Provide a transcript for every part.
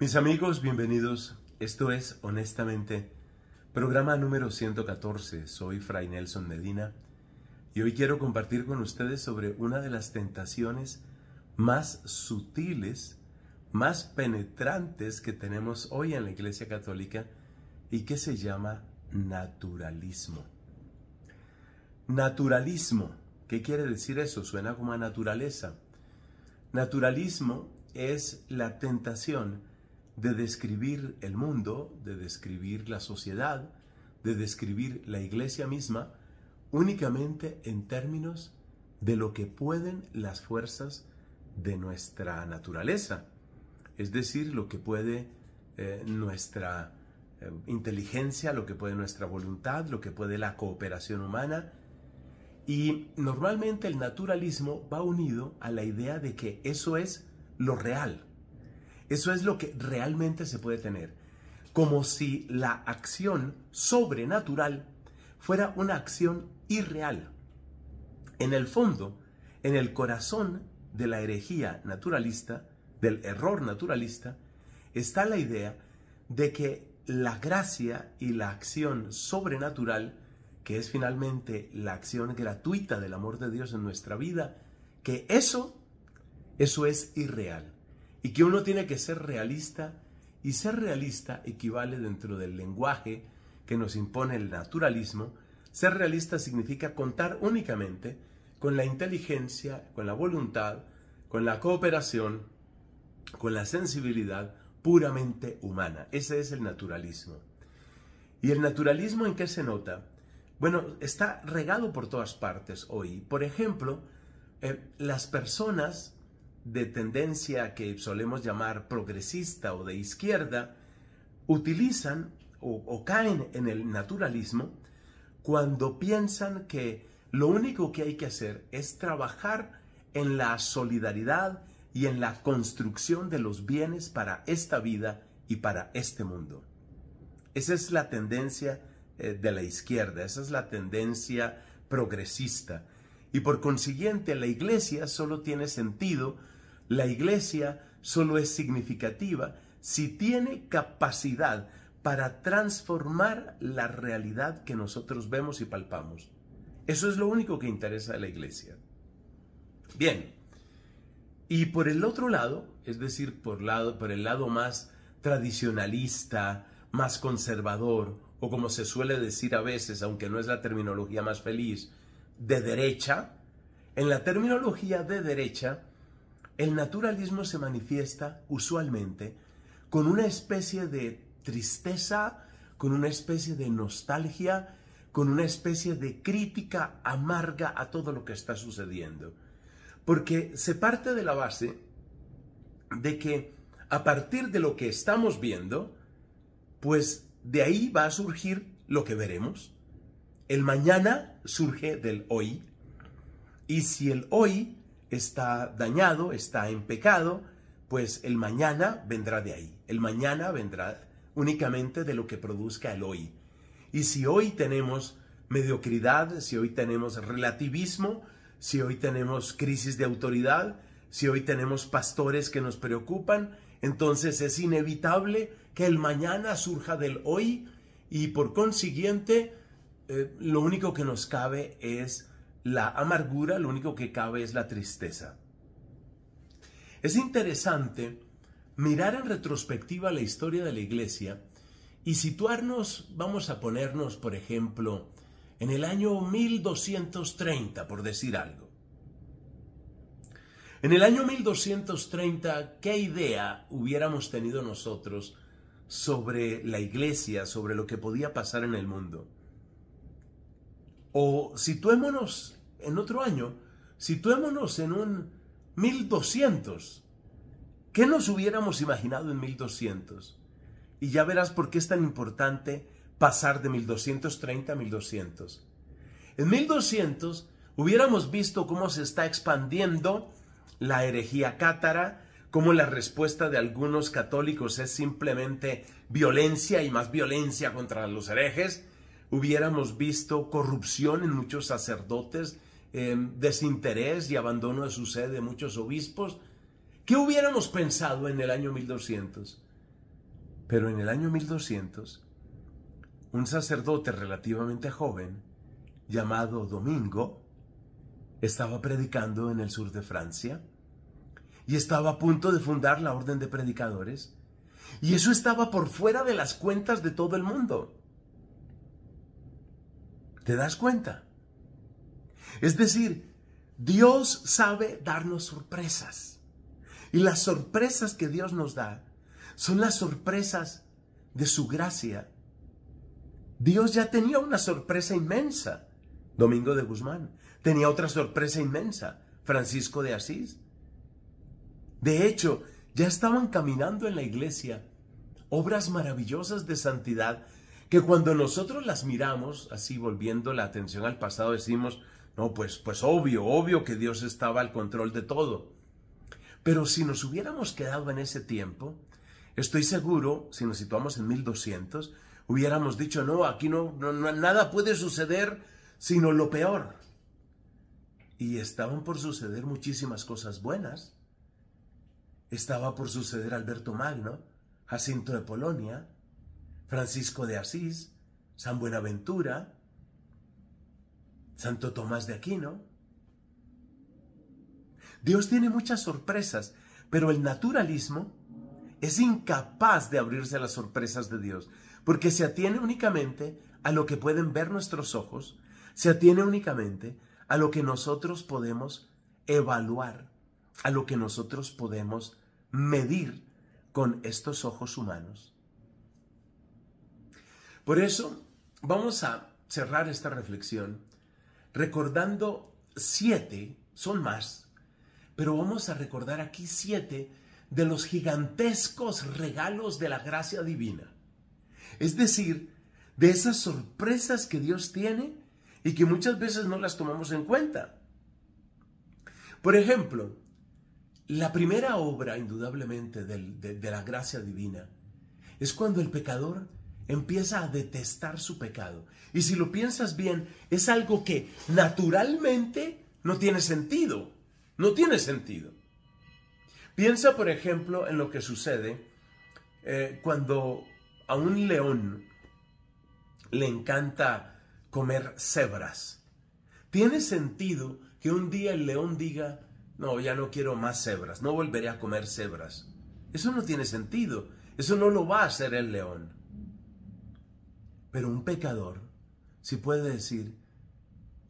Mis amigos, bienvenidos. Esto es Honestamente, programa número 114. Soy Fray Nelson Medina y hoy quiero compartir con ustedes sobre una de las tentaciones más sutiles, más penetrantes que tenemos hoy en la Iglesia Católica y que se llama naturalismo. Naturalismo, ¿qué quiere decir eso? Suena como naturaleza. Naturalismo es la tentación de describir el mundo, de describir la sociedad, de describir la iglesia misma, únicamente en términos de lo que pueden las fuerzas de nuestra naturaleza, es decir, lo que puede eh, nuestra eh, inteligencia, lo que puede nuestra voluntad, lo que puede la cooperación humana. Y normalmente el naturalismo va unido a la idea de que eso es lo real, eso es lo que realmente se puede tener. Como si la acción sobrenatural fuera una acción irreal. En el fondo, en el corazón de la herejía naturalista, del error naturalista, está la idea de que la gracia y la acción sobrenatural, que es finalmente la acción gratuita del amor de Dios en nuestra vida, que eso, eso es irreal y que uno tiene que ser realista y ser realista equivale dentro del lenguaje que nos impone el naturalismo. Ser realista significa contar únicamente con la inteligencia, con la voluntad, con la cooperación, con la sensibilidad puramente humana. Ese es el naturalismo. ¿Y el naturalismo en qué se nota? Bueno, está regado por todas partes hoy. Por ejemplo, eh, las personas de tendencia que solemos llamar progresista o de izquierda utilizan o, caen en el naturalismo cuando piensan que lo único que hay que hacer es trabajar en la solidaridad y en la construcción de los bienes para esta vida y para este mundo. Esa es la tendencia eh, de la izquierda, esa es la tendencia progresista. Y por consiguiente, la iglesia solo tiene sentido, la iglesia solo es significativa si tiene capacidad para transformar la realidad que nosotros vemos y palpamos. Eso es lo único que interesa a la iglesia. Bien, y por el otro lado, es decir, por, lado, por el lado más tradicionalista, más conservador, o como se suele decir a veces, aunque no es la terminología más feliz, de derecha, en la terminología de derecha, el naturalismo se manifiesta usualmente con una especie de tristeza, con una especie de nostalgia, con una especie de crítica amarga a todo lo que está sucediendo. Porque se parte de la base de que a partir de lo que estamos viendo, pues de ahí va a surgir lo que veremos. El mañana surge del hoy. Y si el hoy está dañado, está en pecado, pues el mañana vendrá de ahí. El mañana vendrá únicamente de lo que produzca el hoy. Y si hoy tenemos mediocridad, si hoy tenemos relativismo, si hoy tenemos crisis de autoridad, si hoy tenemos pastores que nos preocupan, entonces es inevitable que el mañana surja del hoy y por consiguiente eh, lo único que nos cabe es la amargura, lo único que cabe es la tristeza. Es interesante mirar en retrospectiva la historia de la iglesia y situarnos, vamos a ponernos, por ejemplo, en el año 1230, por decir algo. En el año 1230, ¿qué idea hubiéramos tenido nosotros sobre la iglesia, sobre lo que podía pasar en el mundo? O situémonos en otro año, situémonos en un 1200. ¿Qué nos hubiéramos imaginado en 1200? Y ya verás por qué es tan importante pasar de 1230 a 1200. En 1200 hubiéramos visto cómo se está expandiendo la herejía cátara, cómo la respuesta de algunos católicos es simplemente violencia y más violencia contra los herejes, hubiéramos visto corrupción en muchos sacerdotes, em, desinterés y abandono de su sede de muchos obispos. ¿Qué hubiéramos pensado en el año 1200? Pero en el año 1200, un sacerdote relativamente joven, llamado Domingo, estaba predicando en el sur de Francia y estaba a punto de fundar la Orden de Predicadores. Y eso estaba por fuera de las cuentas de todo el mundo. ¿Te das cuenta? Es decir, Dios sabe darnos sorpresas. Y las sorpresas que Dios nos da son las sorpresas de su gracia. Dios ya tenía una sorpresa inmensa. Domingo de Guzmán tenía otra sorpresa inmensa. Francisco de Asís. De hecho, ya estaban caminando en la iglesia obras maravillosas de santidad que cuando nosotros las miramos, así volviendo la atención al pasado, decimos, no, pues, pues obvio, obvio que Dios estaba al control de todo. Pero si nos hubiéramos quedado en ese tiempo, estoy seguro, si nos situamos en 1200, hubiéramos dicho, no, aquí no, no, nada puede suceder sino lo peor. Y estaban por suceder muchísimas cosas buenas. Estaba por suceder Alberto Magno, Jacinto de Polonia, Francisco de Asís, San Buenaventura, Santo Tomás de Aquino. Dios tiene muchas sorpresas, pero el naturalismo es incapaz de abrirse a las sorpresas de Dios, porque se atiene únicamente a lo que pueden ver nuestros ojos, se atiene únicamente a lo que nosotros podemos evaluar, a lo que nosotros podemos medir con estos ojos humanos. Por eso vamos a cerrar esta reflexión recordando siete, son más, pero vamos a recordar aquí siete de los gigantescos regalos de la gracia divina. Es decir, de esas sorpresas que Dios tiene y que muchas veces no las tomamos en cuenta. Por ejemplo, la primera obra indudablemente de, la gracia divina es cuando el pecador empieza a detestar su pecado. Y si lo piensas bien, es algo que naturalmente no tiene sentido. No tiene sentido. Piensa, por ejemplo, en lo que sucede eh, cuando a un león le encanta comer cebras. ¿Tiene sentido que un día el león diga, no, ya no quiero más cebras, no volveré a comer cebras? Eso no tiene sentido. Eso no lo va a hacer el león. Pero un pecador si puede decir,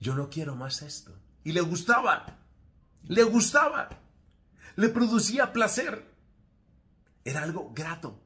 yo no quiero más esto. Y le gustaba, le gustaba, le producía placer. Era algo grato.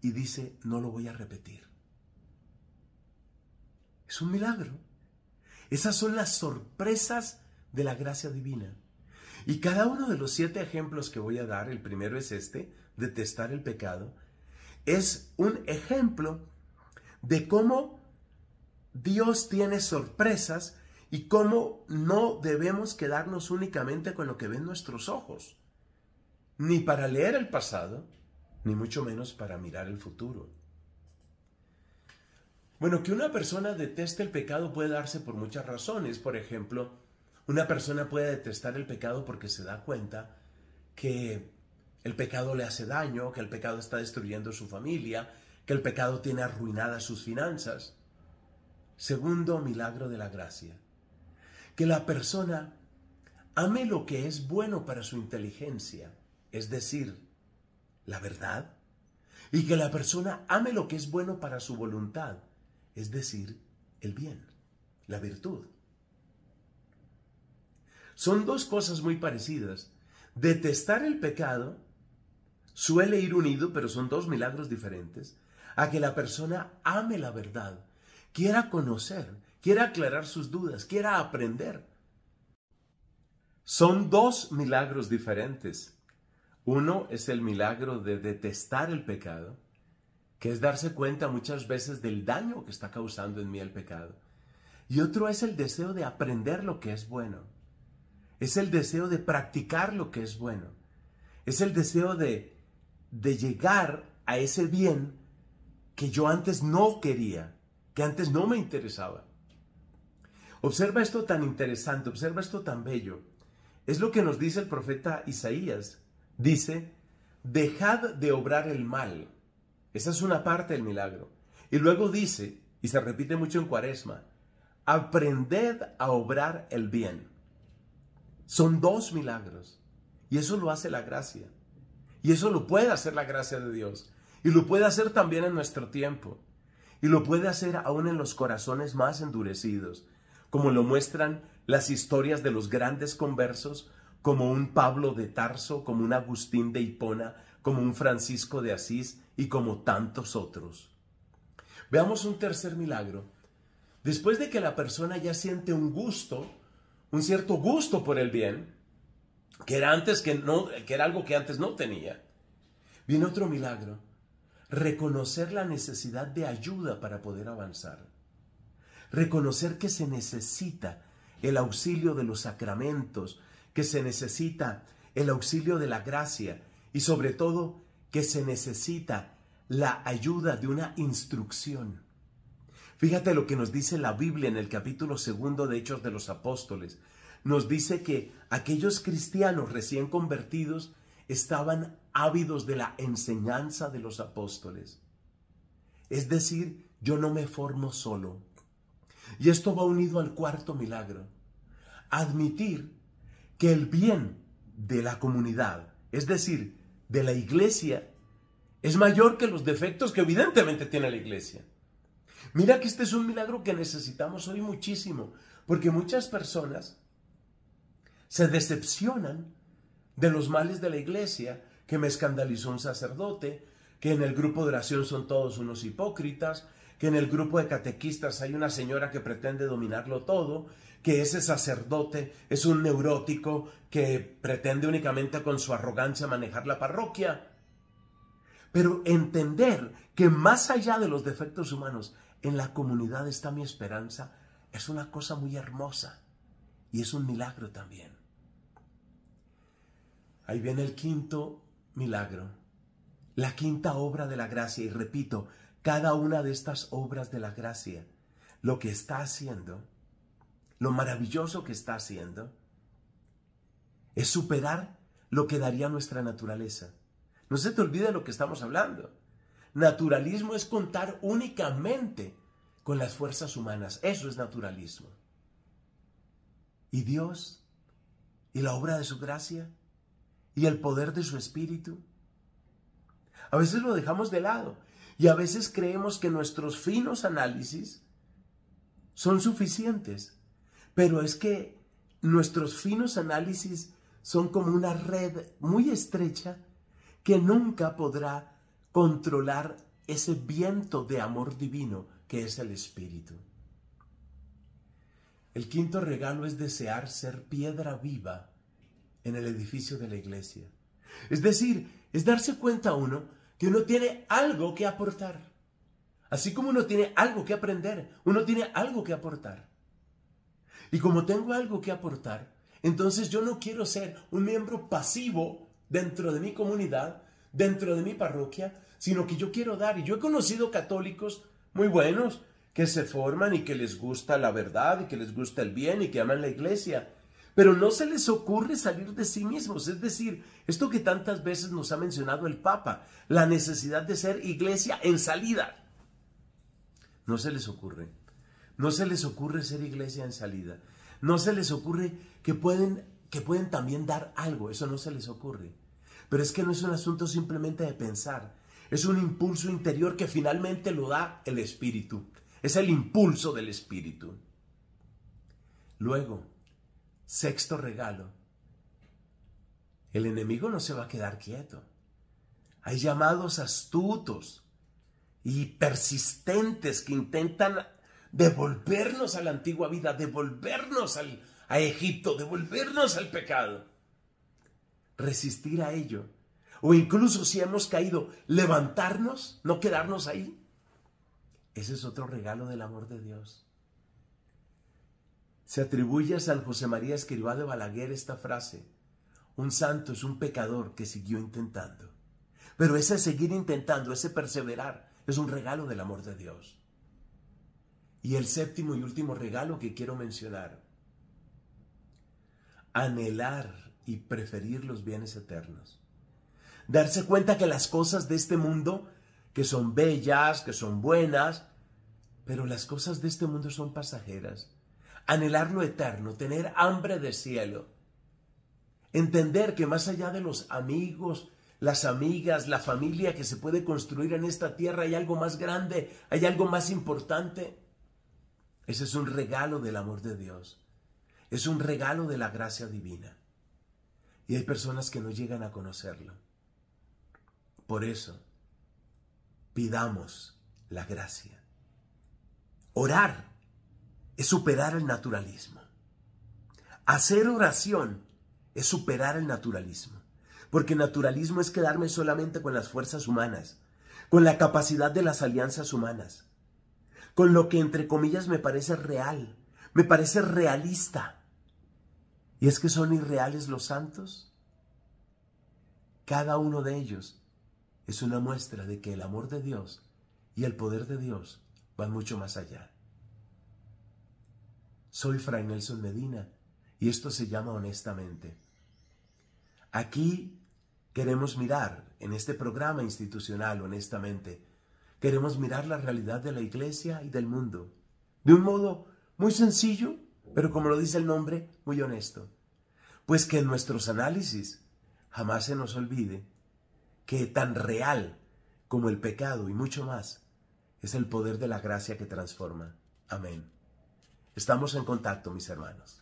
Y dice, no lo voy a repetir. Es un milagro. Esas son las sorpresas de la gracia divina. Y cada uno de los siete ejemplos que voy a dar, el primero es este, detestar el pecado, es un ejemplo de cómo Dios tiene sorpresas y cómo no debemos quedarnos únicamente con lo que ven nuestros ojos, ni para leer el pasado, ni mucho menos para mirar el futuro. Bueno, que una persona deteste el pecado puede darse por muchas razones. Por ejemplo, una persona puede detestar el pecado porque se da cuenta que el pecado le hace daño, que el pecado está destruyendo su familia, que el pecado tiene arruinadas sus finanzas. Segundo milagro de la gracia, que la persona ame lo que es bueno para su inteligencia, es decir, la verdad, y que la persona ame lo que es bueno para su voluntad, es decir, el bien, la virtud. Son dos cosas muy parecidas. Detestar el pecado suele ir unido, pero son dos milagros diferentes a que la persona ame la verdad, quiera conocer, quiera aclarar sus dudas, quiera aprender. Son dos milagros diferentes. Uno es el milagro de detestar el pecado, que es darse cuenta muchas veces del daño que está causando en mí el pecado. Y otro es el deseo de aprender lo que es bueno. Es el deseo de practicar lo que es bueno. Es el deseo de, de llegar a ese bien que yo antes no quería, que antes no me interesaba. Observa esto tan interesante, observa esto tan bello. Es lo que nos dice el profeta Isaías. Dice, dejad de obrar el mal. Esa es una parte del milagro. Y luego dice, y se repite mucho en cuaresma, aprended a obrar el bien. Son dos milagros. Y eso lo hace la gracia. Y eso lo puede hacer la gracia de Dios. Y lo puede hacer también en nuestro tiempo. Y lo puede hacer aún en los corazones más endurecidos, como lo muestran las historias de los grandes conversos, como un Pablo de Tarso, como un Agustín de Hipona, como un Francisco de Asís y como tantos otros. Veamos un tercer milagro. Después de que la persona ya siente un gusto, un cierto gusto por el bien, que era antes que no, que era algo que antes no tenía, viene otro milagro reconocer la necesidad de ayuda para poder avanzar, reconocer que se necesita el auxilio de los sacramentos, que se necesita el auxilio de la gracia y sobre todo que se necesita la ayuda de una instrucción. Fíjate lo que nos dice la Biblia en el capítulo segundo de Hechos de los Apóstoles. Nos dice que aquellos cristianos recién convertidos estaban ávidos de la enseñanza de los apóstoles. Es decir, yo no me formo solo. Y esto va unido al cuarto milagro. Admitir que el bien de la comunidad, es decir, de la iglesia, es mayor que los defectos que evidentemente tiene la iglesia. Mira que este es un milagro que necesitamos hoy muchísimo, porque muchas personas se decepcionan de los males de la iglesia, que me escandalizó un sacerdote, que en el grupo de oración son todos unos hipócritas, que en el grupo de catequistas hay una señora que pretende dominarlo todo, que ese sacerdote es un neurótico que pretende únicamente con su arrogancia manejar la parroquia. Pero entender que más allá de los defectos humanos, en la comunidad está mi esperanza, es una cosa muy hermosa y es un milagro también. Ahí viene el quinto milagro, la quinta obra de la gracia. Y repito, cada una de estas obras de la gracia, lo que está haciendo, lo maravilloso que está haciendo, es superar lo que daría nuestra naturaleza. No se te olvide lo que estamos hablando. Naturalismo es contar únicamente con las fuerzas humanas. Eso es naturalismo. Y Dios y la obra de su gracia y el poder de su espíritu? A veces lo dejamos de lado y a veces creemos que nuestros finos análisis son suficientes, pero es que nuestros finos análisis son como una red muy estrecha que nunca podrá controlar ese viento de amor divino que es el Espíritu. El quinto regalo es desear ser piedra viva en el edificio de la iglesia. Es decir, es darse cuenta uno que uno tiene algo que aportar. Así como uno tiene algo que aprender, uno tiene algo que aportar. Y como tengo algo que aportar, entonces yo no quiero ser un miembro pasivo dentro de mi comunidad, dentro de mi parroquia, sino que yo quiero dar. Y yo he conocido católicos muy buenos que se forman y que les gusta la verdad y que les gusta el bien y que aman la iglesia pero no se les ocurre salir de sí mismos. Es decir, esto que tantas veces nos ha mencionado el Papa, la necesidad de ser iglesia en salida. No se les ocurre. No se les ocurre ser iglesia en salida. No se les ocurre que pueden, que pueden también dar algo. Eso no se les ocurre. Pero es que no es un asunto simplemente de pensar. Es un impulso interior que finalmente lo da el Espíritu. Es el impulso del Espíritu. Luego, Sexto regalo. El enemigo no se va a quedar quieto. Hay llamados astutos y persistentes que intentan devolvernos a la antigua vida, devolvernos al, a Egipto, devolvernos al pecado. Resistir a ello. O incluso si hemos caído, levantarnos, no quedarnos ahí. Ese es otro regalo del amor de Dios. Se atribuye a San José María Escrivá de Balaguer esta frase. Un santo es un pecador que siguió intentando. Pero ese seguir intentando, ese perseverar, es un regalo del amor de Dios. Y el séptimo y último regalo que quiero mencionar. Anhelar y preferir los bienes eternos. Darse cuenta que las cosas de este mundo, que son bellas, que son buenas, pero las cosas de este mundo son pasajeras anhelar lo eterno, tener hambre de cielo, entender que más allá de los amigos, las amigas, la familia que se puede construir en esta tierra, hay algo más grande, hay algo más importante. Ese es un regalo del amor de Dios. Es un regalo de la gracia divina. Y hay personas que no llegan a conocerlo. Por eso, pidamos la gracia. Orar es superar el naturalismo. Hacer oración es superar el naturalismo. Porque naturalismo es quedarme solamente con las fuerzas humanas, con la capacidad de las alianzas humanas, con lo que entre comillas me parece real, me parece realista. ¿Y es que son irreales los santos? Cada uno de ellos es una muestra de que el amor de Dios y el poder de Dios van mucho más allá. Soy Fray Nelson Medina y esto se llama Honestamente. Aquí queremos mirar, en este programa institucional Honestamente, queremos mirar la realidad de la iglesia y del mundo, de un modo muy sencillo, pero como lo dice el nombre, muy honesto. Pues que en nuestros análisis jamás se nos olvide que tan real como el pecado y mucho más es el poder de la gracia que transforma. Amén. Estamos en contacto, mis hermanos.